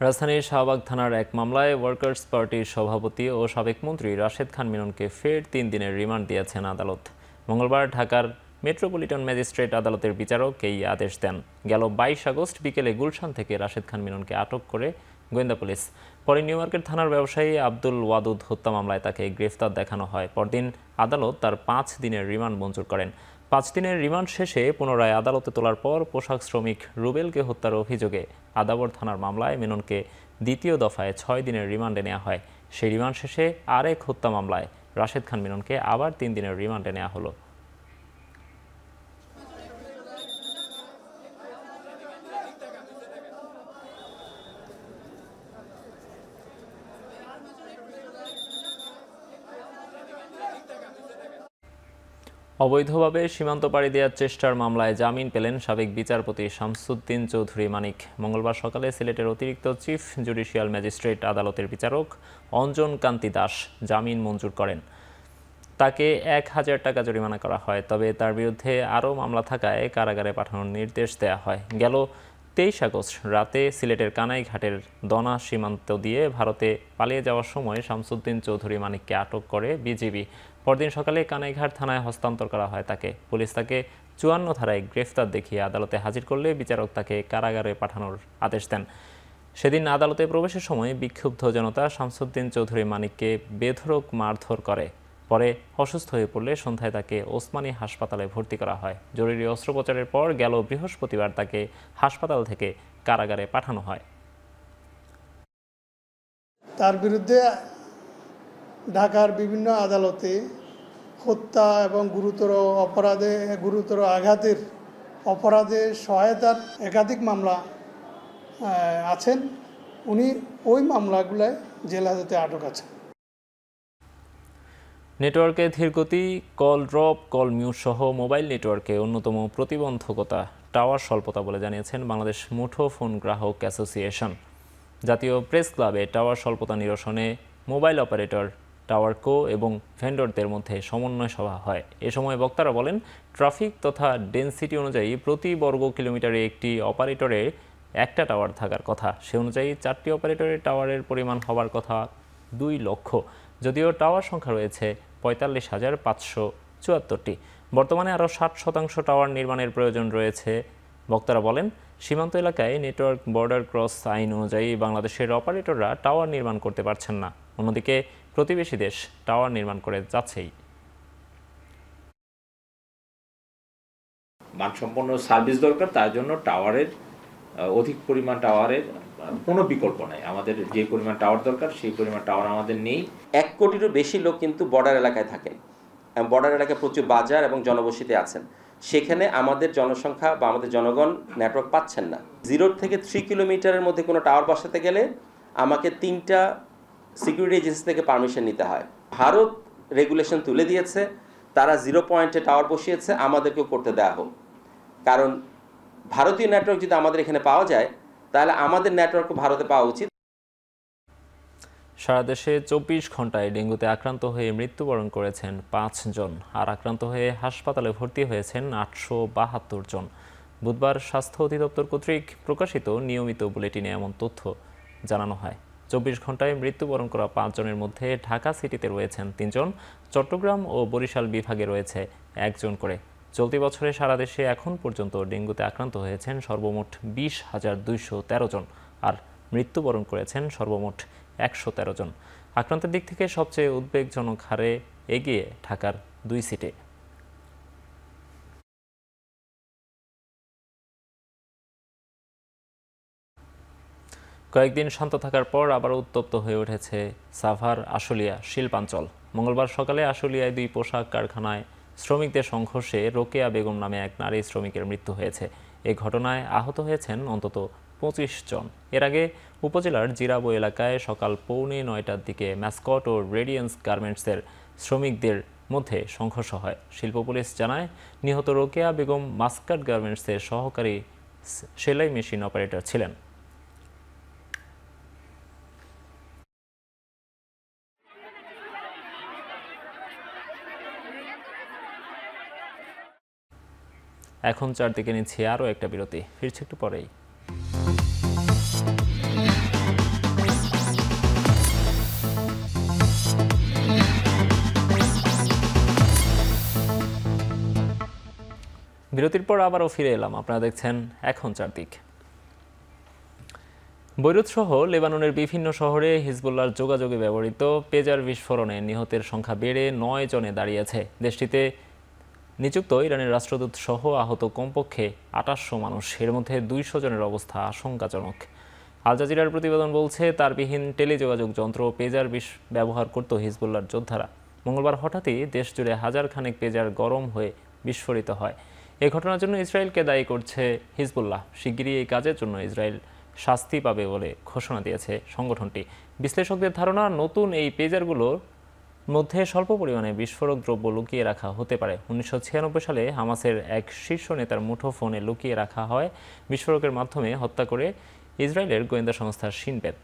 রাজধানীর শাহবাগ থানার এক মামলায় ওয়ার্কার্স পার্টির সভাপতি ও সাবেক মন্ত্রী রাশেদ খান মিননকে ফের তিন দিনের রিমান্ড দিয়েছেন আদালত মঙ্গলবার ঢাকার মেট্রোপলিটন ম্যাজিস্ট্রেট আদালতের বিচারক এই আদেশ দেন গেল বাইশ আগস্ট বিকেলে গুলশান থেকে রাশেদ খান মিননকে আটক করে গোয়েন্দা পুলিশ পরে নিউ ইয়র্কের থানার ব্যবসায়ী আব্দুল ওয়াদুদ হত্যা মামলায় তাকে গ্রেফতার দেখানো হয় পরদিন আদালত তার পাঁচ দিনের রিমান্ড মঞ্জুর করেন পাঁচ দিনের রিমান্ড শেষে পুনরায় আদালতে তোলার পর পোশাক শ্রমিক রুবেলকে হত্যার অভিযোগে আদাবর থানার মামলায় মেননকে দ্বিতীয় দফায় ছয় দিনের রিমান্ডে নেওয়া হয় সেই রিমান্ড শেষে আরেক হত্যা মামলায় রাশেদ খান মেননকে আবার তিন দিনের রিমান্ডে নেওয়া হলো অবৈধভাবে সীমান্ত পাড়ি দেওয়ার চেষ্টার মামলায় জামিন পেলেন সাবেক বিচারপতি শামসুদ্দিন চৌধুরী মানিক মঙ্গলবার সকালে সিলেটের অতিরিক্ত চিফ জুডিশিয়াল ম্যাজিস্ট্রেট আদালতের বিচারক অঞ্জন কান্তি দাস জামিন মঞ্জুর করেন তাকে এক হাজার টাকা জরিমানা করা হয় তবে তার বিরুদ্ধে আরও মামলা থাকায় কারাগারে পাঠানোর নির্দেশ দেয়া হয় গেল তেইশ আগস্ট রাতে সিলেটের কানাইঘাটের দনা সীমান্ত দিয়ে ভারতে পালিয়ে যাওয়ার সময় শামসুদ্দিন চৌধুরী মানিককে আটক করে বিজিবি পরদিন সকালে কানাইঘাট থানায় হস্তান্তর করা হয় তাকে পুলিশ তাকে চুয়ান্ন ধারায় গ্রেফতার দেখিয়ে আদালতে হাজির করলে বিচারক তাকে কারাগারে পাঠানোর আদেশ দেন সেদিন আদালতে প্রবেশের সময় বিক্ষুব্ধ জনতা শামসুদ্দিন চৌধুরী মানিককে বেধরক মারধর করে পরে অসুস্থ হয়ে পড়লে সন্ধ্যায় তাকে ওসমানী হাসপাতালে ভর্তি করা হয় জরুরি অস্ত্রোপচারের পর গেল বৃহস্পতিবার তাকে হাসপাতাল থেকে কারাগারে পাঠানো হয় তার বিরুদ্ধে ঢাকার বিভিন্ন আদালতে হত্যা এবং গুরুতর অপরাধে গুরুতর আঘাতের অপরাধে সহায়তার একাধিক মামলা আছেন উনি ওই মামলাগুলোয় জেল হাজতে আটক আছেন নেটওয়ার্কে ধীরগতি কল ড্রপ কল মিউট সহ মোবাইল নেটওয়ার্কে অন্যতম প্রতিবন্ধকতা টাওয়ার স্বল্পতা বলে জানিয়েছেন বাংলাদেশ মুঠোফোন গ্রাহক অ্যাসোসিয়েশন জাতীয় প্রেস ক্লাবে টাওয়ার স্বল্পতা নিরসনে মোবাইল অপারেটর টাওয়ার কো এবং ভেন্ডরদের মধ্যে সমন্বয় সভা হয় এ সময় বক্তারা বলেন ট্রাফিক তথা ডেন্সিটি অনুযায়ী প্রতি বর্গ কিলোমিটারে একটি অপারেটরে একটা টাওয়ার থাকার কথা সে অনুযায়ী চারটি অপারেটরের টাওয়ারের পরিমাণ হওয়ার কথা দুই লক্ষ যদিও টাওয়ার সংখ্যা রয়েছে পঁয়তাল্লিশ হাজার পাঁচশো চুয়াত্তরটি বর্তমানে আরও ষাট শতাংশ টাওয়ার নির্মাণের প্রয়োজন রয়েছে বক্তারা বলেন সীমান্ত এলাকায় নেটওয়ার্ক বর্ডার ক্রস আইন অনুযায়ী বাংলাদেশের অপারেটররা টাওয়ার নির্মাণ করতে পারছেন না অন্যদিকে প্রতিবেশী দেশ টাওয়ার নির্মাণ করে যাচ্ছেই মানসম্পন্ন সার্ভিস দরকার তার জন্য টাওয়ারের অধিক পরিমাণ টাওয়ারের কোনো বিকল্প নাই আমাদের যে পরিমাণ টাওয়ার দরকার সেই পরিমাণ টাওয়ার আমাদের নেই এক কোটিরও বেশি লোক কিন্তু বর্ডার এলাকায় থাকেন বর্ডার এলাকায় প্রচুর বাজার এবং জনবসতি আছেন সেখানে আমাদের জনসংখ্যা বা আমাদের জনগণ নেটওয়ার্ক পাচ্ছেন না জিরো থেকে থ্রি কিলোমিটারের মধ্যে কোনো টাওয়ার বসাতে গেলে আমাকে তিনটা সিকিউরিটি এজেন্সি থেকে পারমিশন নিতে হয় ভারত রেগুলেশন তুলে দিয়েছে তারা জিরো পয়েন্টে টাওয়ার বসিয়েছে আমাদেরকেও করতে দেওয়া হোক কারণ ভারতীয় নেটওয়ার্ক যদি আমাদের এখানে পাওয়া যায় তাহলে আমাদের নেটওয়ার্ক ভারতে পাওয়া উচিত সারা দেশে চব্বিশ ঘন্টায় ডেঙ্গুতে আক্রান্ত হয়ে মৃত্যুবরণ করেছেন পাঁচজন আর আক্রান্ত হয়ে হাসপাতালে ভর্তি হয়েছেন আটশো বাহাত্তর জন বুধবার স্বাস্থ্য অধিদপ্তর কর্তৃক প্রকাশিত নিয়মিত বুলেটিনে এমন তথ্য জানানো হয় চব্বিশ ঘন্টায় মৃত্যুবরণ করা পাঁচজনের মধ্যে ঢাকা সিটিতে রয়েছেন তিনজন চট্টগ্রাম ও বরিশাল বিভাগে রয়েছে একজন করে চলতি বছরে সারা দেশে এখন পর্যন্ত ডেঙ্গুতে আক্রান্ত হয়েছেন সর্বমোট বিশ হাজার দুইশো তেরো জন আর মৃত্যুবরণ করেছেন সর্বমোট একশো তেরো জন আক্রান্তের দিক থেকে সবচেয়ে উদ্বেগজনক হারে এগিয়ে ঢাকার দুই সিটে কয়েকদিন শান্ত থাকার পর আবার উত্তপ্ত হয়ে উঠেছে সাভার আশুলিয়া শিল্পাঞ্চল মঙ্গলবার সকালে আশুলিয়ায় দুই পোশাক কারখানায় শ্রমিকদের সংঘর্ষে রোকেয়া বেগম নামে এক নারী শ্রমিকের মৃত্যু হয়েছে এ ঘটনায় আহত হয়েছেন অন্তত পঁচিশ জন এর আগে উপজেলার জিরাবো এলাকায় সকাল পৌনে নয়টার দিকে ম্যাসকট ও রেডিয়েন্স গার্মেন্টসের শ্রমিকদের মধ্যে সংঘর্ষ হয় শিল্প পুলিশ জানায় নিহত রোকেয়া বেগম মাস্কাট গার্মেন্টসের সহকারী সেলাই মেশিন অপারেটর ছিলেন এখন চারদিকে নিচ্ছি আরও একটা বিরতি ফিরছি একটু পরেই বিরতির পর আবারও ফিরে এলাম আপনারা দেখছেন এখন চারদিক বৈরুত সহ লেবাননের বিভিন্ন শহরে হিজবুল্লার যোগাযোগে ব্যবহৃত পেজার বিস্ফোরণে নিহতের সংখ্যা বেড়ে নয় জনে দাঁড়িয়েছে দেশটিতে নিযুক্ত ইরানের রাষ্ট্রদূত সহ আহত কমপক্ষে আঠাশশো মানুষ এর মধ্যে দুইশো জনের অবস্থা আশঙ্কাজনক আল জাজিরার প্রতিবেদন বলছে তারবিহীন টেলিযোগাযোগ যন্ত্র পেজার বিষ ব্যবহার করত হিজবুল্লার যোদ্ধারা মঙ্গলবার হঠাৎই দেশজুড়ে হাজার খানেক পেজার গরম হয়ে বিস্ফোরিত হয় এ ঘটনার জন্য ইসরায়েলকে দায়ী করছে হিজবুল্লাহ শিগগিরই এই কাজের জন্য ইসরায়েল শাস্তি পাবে বলে ঘোষণা দিয়েছে সংগঠনটি বিশ্লেষকদের ধারণা নতুন এই পেজারগুলোর মধ্যে স্বল্প পরিমাণে বিস্ফোরক দ্রব্য লুকিয়ে রাখা হতে পারে উনিশশো সালে হামাসের এক শীর্ষ নেতার মুঠোফোনে লুকিয়ে রাখা হয় বিস্ফোরকের মাধ্যমে হত্যা করে ইসরায়েলের গোয়েন্দা সংস্থা সিনবেদ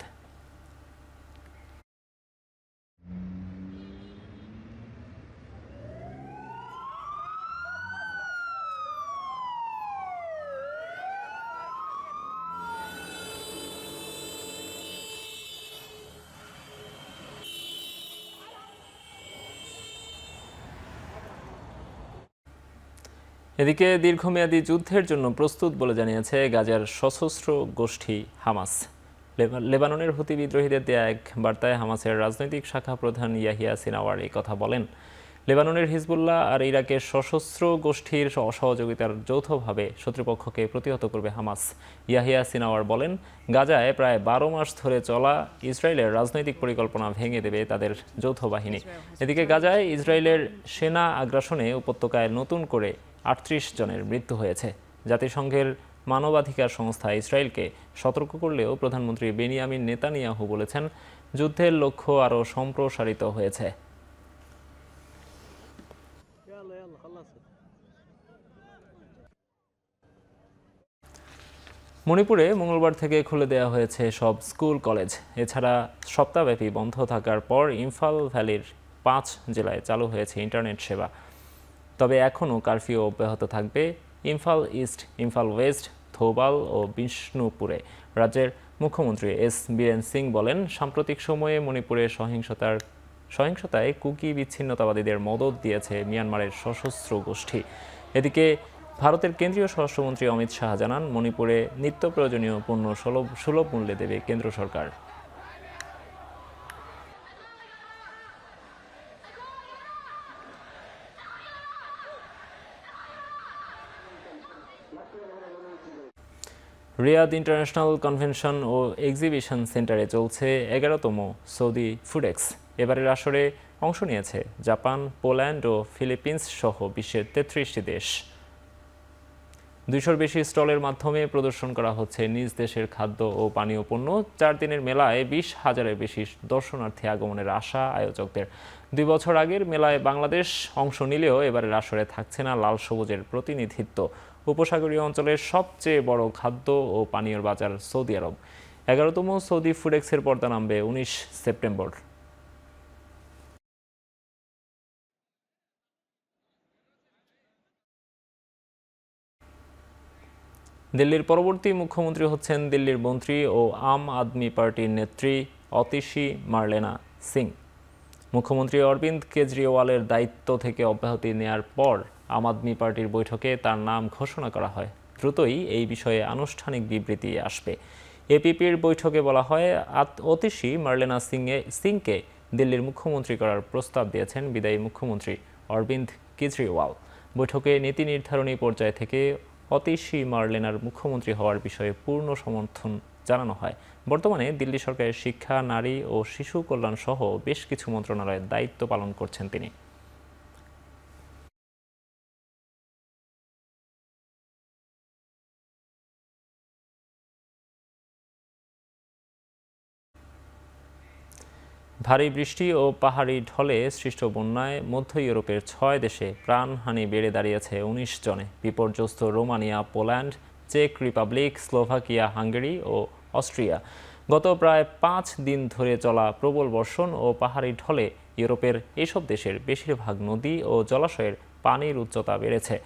এদিকে দীর্ঘমেয়াদী যুদ্ধের জন্য প্রস্তুত বলে জানিয়েছে গাজার সশস্ত্র গোষ্ঠী হামাস লেবাননের হুতি বিদ্রোহীদের দেয়া এক বার্তায় হামাসের রাজনৈতিক শাখা প্রধান ইয়াহিয়া সিনাওয়ার এই কথা বলেন লেবাননের হিজবুল্লাহ আর ইরাকের সশস্ত্র গোষ্ঠীর অসহযোগিতার যৌথভাবে শত্রুপক্ষকে প্রতিহত করবে হামাস ইয়াহিয়া সিনাওয়ার বলেন গাজায় প্রায় বারো মাস ধরে চলা ইসরায়েলের রাজনৈতিক পরিকল্পনা ভেঙে দেবে তাদের যৌথ বাহিনী এদিকে গাজায় ইসরায়েলের সেনা আগ্রাসনে উপত্যকায় নতুন করে আটত্রিশ জনের মৃত্যু হয়েছে জাতিসংঘের মানবাধিকার সংস্থা ইসরায়েলকে সতর্ক করলেও প্রধানমন্ত্রী বেনিয়ামিন নেতানিয়াহু বলেছেন যুদ্ধের লক্ষ্য আরও সম্প্রসারিত হয়েছে মণিপুরে মঙ্গলবার থেকে খুলে দেওয়া হয়েছে সব স্কুল কলেজ এছাড়া সপ্তাহব্যাপী বন্ধ থাকার পর ইম্ফল ভ্যালির পাঁচ জেলায় চালু হয়েছে ইন্টারনেট সেবা তবে এখনও কারফিউ অব্যাহত থাকবে ইমফাল ইস্ট ইম্ফাল ওয়েস্ট থৌবাল ও বিষ্ণুপুরে রাজ্যের মুখ্যমন্ত্রী এস বীরেন সিং বলেন সাম্প্রতিক সময়ে মণিপুরে সহিংসতার সহিংসতায় কুকি বিচ্ছিন্নতাবাদীদের মদত দিয়েছে মিয়ানমারের সশস্ত্র গোষ্ঠী এদিকে ভারতের কেন্দ্রীয় স্বরাষ্ট্রমন্ত্রী অমিত শাহ জানান মণিপুরে নিত্য প্রয়োজনীয় পণ্য সুলভ মূল্যে দেবে কেন্দ্র সরকার রিয়াদ ইন্টারন্যাশনাল কনভেনশন ও এক্সিবিশন সেন্টারে চলছে এগারোতম সৌদি ফুডেক্স এবারের আসরে অংশ নিয়েছে জাপান পোল্যান্ড ও ফিলিপিন্স সহ বিশ্বের তেত্রিশটি দেশ দুইশোর বেশি স্টলের মাধ্যমে প্রদর্শন করা হচ্ছে নিজ দেশের খাদ্য ও পানীয় পণ্য চার দিনের মেলায় বিশ হাজারের বেশি দর্শনার্থী আগমনের আশা আয়োজকদের দুই বছর আগের মেলায় বাংলাদেশ অংশ নিলেও এবারের আসরে থাকছে না লাল সবুজের প্রতিনিধিত্ব উপসাগরীয় অঞ্চলের সবচেয়ে বড় খাদ্য ও পানীয় বাজার সৌদি আরব এগারোতম সৌদি ফুডেক্সের পর্দা নামবে উনিশ সেপ্টেম্বর দিল্লির পরবর্তী মুখ্যমন্ত্রী হচ্ছেন দিল্লির মন্ত্রী ও আম আদমি পার্টির নেত্রী অতিশি মার্লেনা সিং মুখ্যমন্ত্রী অরবিন্দ কেজরিওয়ালের দায়িত্ব থেকে অব্যাহতি নেয়ার পর আম আদমি পার্টির বৈঠকে তার নাম ঘোষণা করা হয় দ্রুতই এই বিষয়ে আনুষ্ঠানিক বিবৃতি আসবে এপিপির বৈঠকে বলা হয় অতিশী মার্লেনা সিংয়ে সিংকে দিল্লির মুখ্যমন্ত্রী করার প্রস্তাব দিয়েছেন বিদায়ী মুখ্যমন্ত্রী অরবিন্দ কেজরিওয়াল বৈঠকে নীতি নির্ধারণী পর্যায় থেকে অতিশী মার্লেনার মুখ্যমন্ত্রী হওয়ার বিষয়ে পূর্ণ সমর্থন জানানো হয় বর্তমানে দিল্লি সরকারের শিক্ষা নারী ও শিশু কল্যাণ সহ বেশ কিছু মন্ত্রণালয়ের দায়িত্ব পালন করছেন তিনি ভারী বৃষ্টি ও পাহাড়ি ঢলে সৃষ্ট বন্যায় মধ্য ইউরোপের ছয় দেশে প্রাণহানি বেড়ে দাঁড়িয়েছে উনিশ জনে বিপর্যস্ত রোমানিয়া পোল্যান্ড চেক রিপাবলিক স্লোভাকিয়া হাঙ্গেরি ও অস্ট্রিয়া গত প্রায় পাঁচ দিন ধরে চলা প্রবল বর্ষণ ও পাহাড়ি ঢলে ইউরোপের এসব দেশের বেশিরভাগ নদী ও জলাশয়ের পানির উচ্চতা বেড়েছে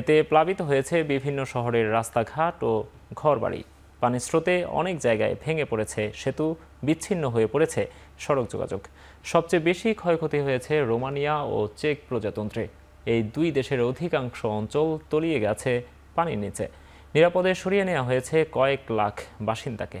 এতে প্লাবিত হয়েছে বিভিন্ন শহরের রাস্তাঘাট ও ঘরবাড়ি পানির স্রোতে অনেক জায়গায় ভেঙে পড়েছে সেতু বিচ্ছিন্ন হয়ে পড়েছে সড়ক যোগাযোগ সবচেয়ে বেশি ক্ষয়ক্ষতি হয়েছে রোমানিয়া ও চেক প্রজাতন্ত্রে এই দুই দেশের অধিকাংশ অঞ্চল তলিয়ে গেছে পানির নিচে নিরাপদে সরিয়ে নেওয়া হয়েছে কয়েক লাখ বাসিন্দাকে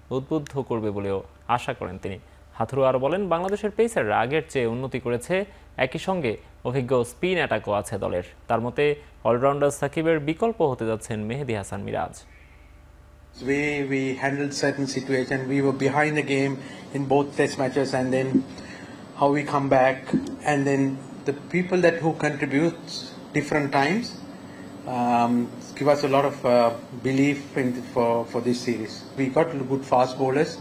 উদ্বুদ্ধ করবে বলেও আশা করেন তিনি হাথুরু আর বলেন বাংলাদেশের পেসাররা আগের চেয়ে উন্নতি করেছে একই সঙ্গে অভিজ্ঞ স্পিন অ্যাটাকও আছে দলের তার মতে অলরাউন্ডার সাকিবের বিকল্প হতে যাচ্ছেন মেহেদি Hasan Miraj way we handled certain situation. We were behind the game in both test matches and then how we come back and then the people that who contribute different times. Um, give us a lot of uh, belief in, for, for this series. We got good fast bowlers,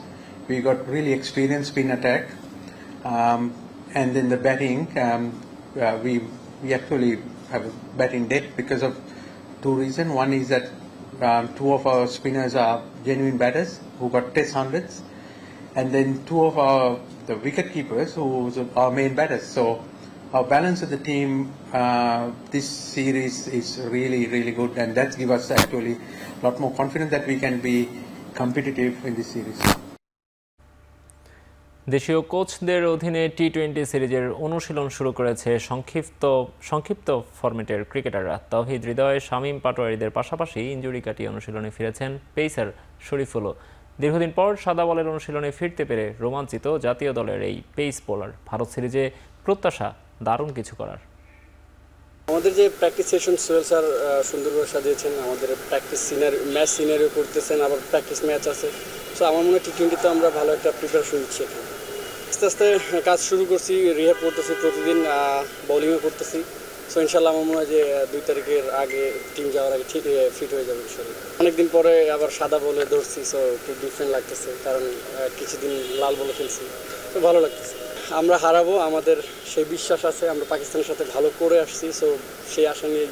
we got really experienced spin attack, um, and then the batting, um, uh, we, we actually have a batting depth because of two reasons. One is that um, two of our spinners are genuine batters who got test hundreds, and then two of our the wicket keepers who are main batters. So our balance of the team, uh, this series is really, really good, and that gives us actually a lot more confidence that we can be competitive in this series. দেশীয় কোচদের অধীনে T twenty সিরিজের অনুশীলন শুরু করেছে সংক্ষিপ্ত সংক্ষিপ্ত ফরম্যাটের ক্রিকেটাররা তহিদ হৃদয় শামীম পাটোয়ারিদের পাশাপাশি ইঞ্জুরি কাটিয়ে অনুশীলনে ফিরেছেন পেসার শরীফুলও দীর্ঘদিন পর সাদা বলের অনুশীলনে ফিরতে পেরে রোমাঞ্চিত জাতীয় দলের এই পেস বোলার ভারত সিরিজে প্রত্যাশা দারুণ কিছু করার আমাদের যে প্র্যাকটিস সেশন সোহেল স্যার সুন্দরভাবে সাজিয়েছেন আমাদের প্র্যাকটিস সিনারি ম্যাচ সিনারিও করতেছেন আবার প্র্যাকটিস ম্যাচ আছে সো আমার মনে হয় টি আমরা ভালো একটা প্রিপারেশন নিচ্ছি এখানে আস্তে আস্তে কাজ শুরু করছি রিহ্যাব করতেছি প্রতিদিন বোলিংও করতেছি সো ইনশাল্লাহ আমার মনে হয় যে দুই তারিখের আগে টিম যাওয়ার আগে ঠিক ফিট হয়ে যাবে শরীর অনেকদিন পরে আবার সাদা বলে ধরছি সো একটু ডিফারেন্ট লাগতেছে কারণ কিছুদিন লাল বলে খেলছি তো ভালো লাগতেছে আমরা হারাবো আমাদের সেই বিশ্বাস আছে আমরা পাকিস্তানের সাথে ভালো করে আসছি সো সেই আশা নিয়ে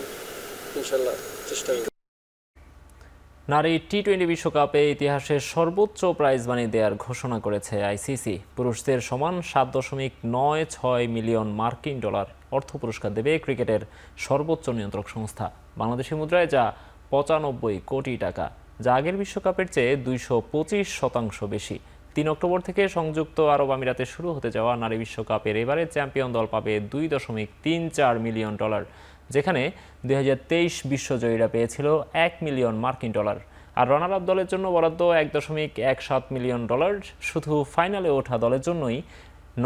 ইনশাল্লাহ চেষ্টা করি নারী টি টোয়েন্টি বিশ্বকাপে ইতিহাসের সর্বোচ্চ প্রাইজ মানি দেওয়ার ঘোষণা করেছে আইসিসি পুরুষদের সমান সাত দশমিক নয় ছয় মিলিয়ন মার্কিন ডলার অর্থ পুরস্কার দেবে ক্রিকেটের সর্বোচ্চ নিয়ন্ত্রক সংস্থা বাংলাদেশি মুদ্রায় যা পঁচানব্বই কোটি টাকা যা আগের বিশ্বকাপের চেয়ে দুইশো শতাংশ বেশি তিন অক্টোবর থেকে সংযুক্ত আরব আমিরাতে শুরু হতে যাওয়া নারী বিশ্বকাপের এবারে চ্যাম্পিয়ন দল পাবে দুই দশমিক তিন চার মিলিয়ন ডলার যেখানে দুই বিশ্বজয়ীরা পেয়েছিল এক মিলিয়ন মার্কিন ডলার আর রানার আপ দলের জন্য বরাদ্দ এক দশমিক এক সাত মিলিয়ন ডলার শুধু ফাইনালে ওঠা দলের জন্যই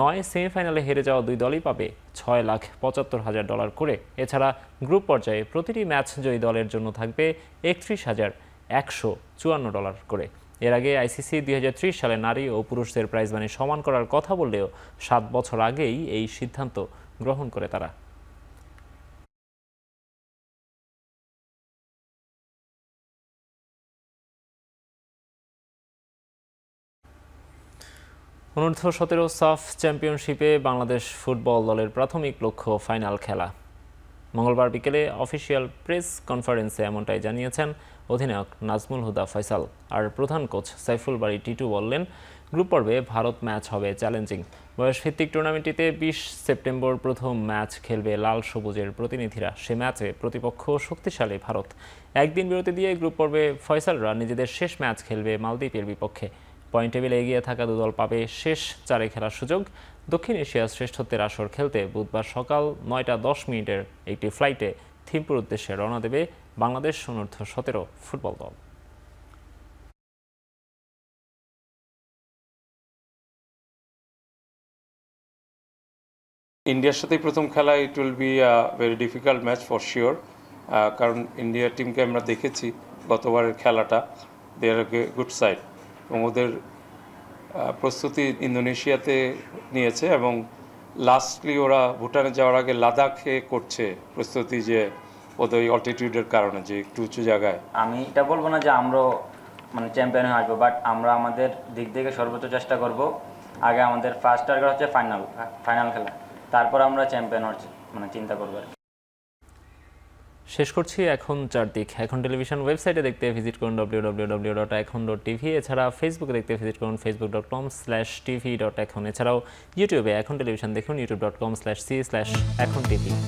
নয় সেমিফাইনালে হেরে যাওয়া দুই দলই পাবে ছয় লাখ পঁচাত্তর হাজার ডলার করে এছাড়া গ্রুপ পর্যায়ে প্রতিটি ম্যাচ জয়ী দলের জন্য থাকবে একত্রিশ হাজার একশো চুয়ান্ন ডলার করে এর আগে আইসিসি দুই সালে নারী ও পুরুষদের মানি সমান করার কথা বললেও সাত বছর আগেই এই সিদ্ধান্ত গ্রহণ করে তারা অনূর্ধ্ব সতেরো সাফ চ্যাম্পিয়নশিপে বাংলাদেশ ফুটবল দলের প্রাথমিক লক্ষ্য ফাইনাল খেলা মঙ্গলবার বিকেলে অফিসিয়াল প্রেস কনফারেন্সে এমনটাই জানিয়েছেন অধিনায়ক নাজমুল হুদা ফয়সাল আর প্রধান কোচ সাইফুল বাড়ি টিটু বললেন গ্রুপ পর্বে ভারত ম্যাচ হবে চ্যালেঞ্জিং বয়সভিত্তিক টুর্নামেন্টটিতে বিশ সেপ্টেম্বর প্রথম ম্যাচ খেলবে লাল সবুজের প্রতিনিধিরা সে ম্যাচে প্রতিপক্ষ শক্তিশালী ভারত একদিন বিরতি দিয়ে গ্রুপ পর্বে ফয়সালরা নিজেদের শেষ ম্যাচ খেলবে মালদ্বীপের বিপক্ষে পয়েন্ট টেবিলে এগিয়ে থাকা দুদল পাবে শেষ চারে খেলার সুযোগ দক্ষিণ এশিয়ার শ্রেষ্ঠত্বের আসর খেলতে বুধবার সকাল নয়টা দশ মিনিটের একটি ফ্লাইটে থিম্পুর উদ্দেশ্যে রওনা দেবে বাংলাদেশ অনূর্ধ্ব সতেরো ফুটবল দল ইন্ডিয়ার সাথেই প্রথম খেলা it will be very difficult match for sure কারণ ইন্ডিয়ার টিমকে আমরা দেখেছি গতবারের খেলাটা দে আর গুড সাইড এবং ওদের প্রস্তুতি ইন্দোনেশিয়াতে নিয়েছে এবং লাস্টলি ওরা ভুটানে যাওয়ার আগে লাদাখে করছে প্রস্তুতি যে ওদের ওই অল্টিটিউডের কারণে যে একটু উঁচু জায়গায় আমি এটা বলবো না যে আমরা মানে চ্যাম্পিয়ন হয়ে আসবো বাট আমরা আমাদের দিক থেকে সর্বোচ্চ চেষ্টা করব আগে আমাদের ফার্স্ট টার্গেট হচ্ছে ফাইনাল ফাইনাল খেলা তারপর আমরা চ্যাম্পিয়ন হচ্ছে মানে চিন্তা করবো আর শেষ করছি এখন চারদিক এখন টেলিভিশন ওয়েবসাইটে দেখতে ভিজিট করুন W W W dot Ekhon dot TV এছাড়া ফেসবুকে দেখতে ভিজিট করুন Facebook dot com slash TV dot Ekhon এছাড়াও ইউটিউবে এখন টেলিভিশন দেখুন YouTube dot com slash C slash Ekhon TV